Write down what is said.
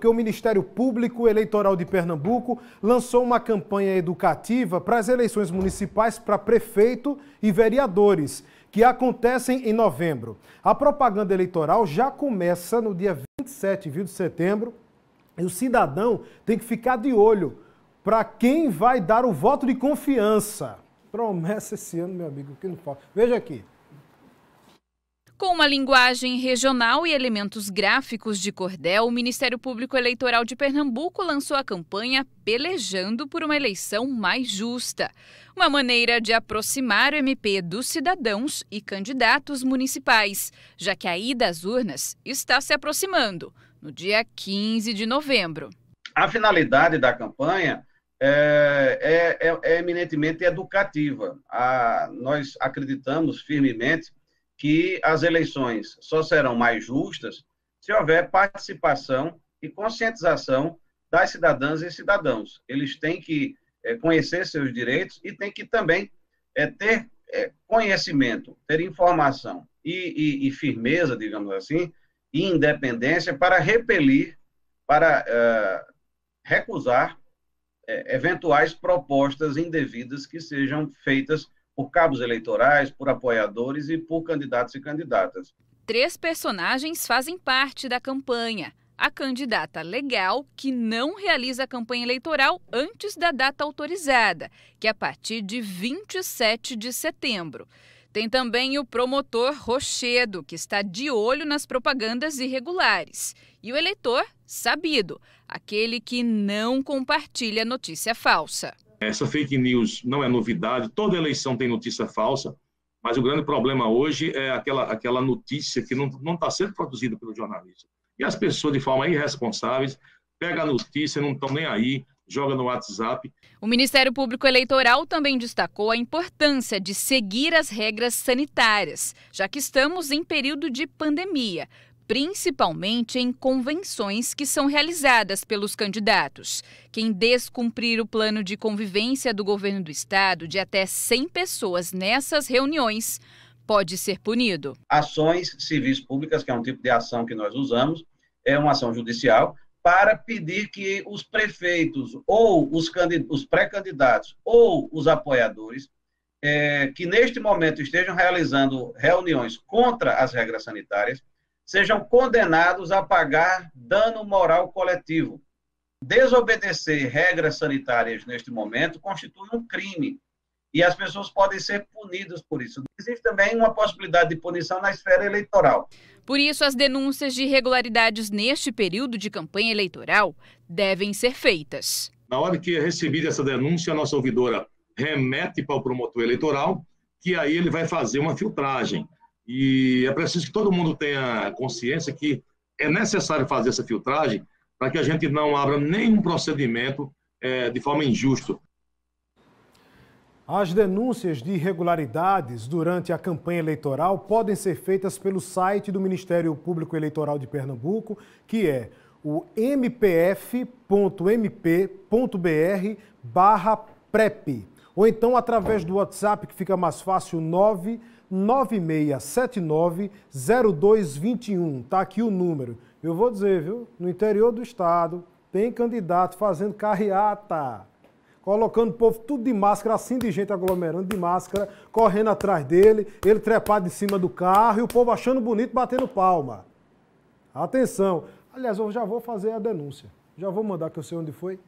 porque o Ministério Público Eleitoral de Pernambuco lançou uma campanha educativa para as eleições municipais para prefeito e vereadores, que acontecem em novembro. A propaganda eleitoral já começa no dia 27 de setembro e o cidadão tem que ficar de olho para quem vai dar o voto de confiança. Promessa esse ano, meu amigo, que não pode. Veja aqui. Com uma linguagem regional e elementos gráficos de cordel, o Ministério Público Eleitoral de Pernambuco lançou a campanha Pelejando por uma eleição mais justa. Uma maneira de aproximar o MP dos cidadãos e candidatos municipais, já que a ida às urnas está se aproximando, no dia 15 de novembro. A finalidade da campanha é, é, é, é eminentemente educativa. A, nós acreditamos firmemente que as eleições só serão mais justas se houver participação e conscientização das cidadãs e cidadãos. Eles têm que é, conhecer seus direitos e têm que também é, ter é, conhecimento, ter informação e, e, e, firmeza, digamos assim, e independência para repelir, para recusar eventuais propostas indevidas que sejam feitas por cabos eleitorais, por apoiadores e por candidatos e candidatas. Três personagens fazem parte da campanha. A candidata legal, que não realiza a campanha eleitoral antes da data autorizada, que é a partir de 27 de setembro. Tem também o promotor Rochedo, que está de olho nas propagandas irregulares. E o eleitor, sabido, aquele que não compartilha notícia falsa. Essa fake news não é novidade, toda eleição tem notícia falsa, mas o grande problema hoje é aquela, aquela notícia que não está sendo produzida pelo jornalista. E as pessoas, de forma irresponsáveis, pegam a notícia, não estão nem aí, jogam no WhatsApp. O Ministério Público Eleitoral também destacou a importância de seguir as regras sanitárias, já que estamos em período de pandemia principalmente em convenções que são realizadas pelos candidatos. Quem descumprir o plano de convivência do governo do estado de até 100 pessoas nessas reuniões pode ser punido. Ações civis públicas, que é um tipo de ação que nós usamos, é uma ação judicial para pedir que os prefeitos ou os, os pré-candidatos ou os apoiadores é, que neste momento estejam realizando reuniões contra as regras sanitárias sejam condenados a pagar dano moral coletivo. Desobedecer regras sanitárias neste momento constitui um crime e as pessoas podem ser punidas por isso. Existe também uma possibilidade de punição na esfera eleitoral. Por isso, as denúncias de irregularidades neste período de campanha eleitoral devem ser feitas. Na hora que é recebida essa denúncia, a nossa ouvidora remete para o promotor eleitoral, que aí ele vai fazer uma filtragem. E é preciso que todo mundo tenha consciência que é necessário fazer essa filtragem para que a gente não abra nenhum procedimento é, de forma injusta. As denúncias de irregularidades durante a campanha eleitoral podem ser feitas pelo site do Ministério Público Eleitoral de Pernambuco, que é o mpf.mp.br barra PREP, ou então através do WhatsApp, que fica mais fácil, 9 9679-0221. tá aqui o número. Eu vou dizer, viu? No interior do estado, tem candidato fazendo carreata, colocando o povo tudo de máscara, assim de gente aglomerando de máscara, correndo atrás dele, ele trepado em cima do carro e o povo achando bonito, batendo palma. Atenção. Aliás, eu já vou fazer a denúncia. Já vou mandar que eu sei onde foi.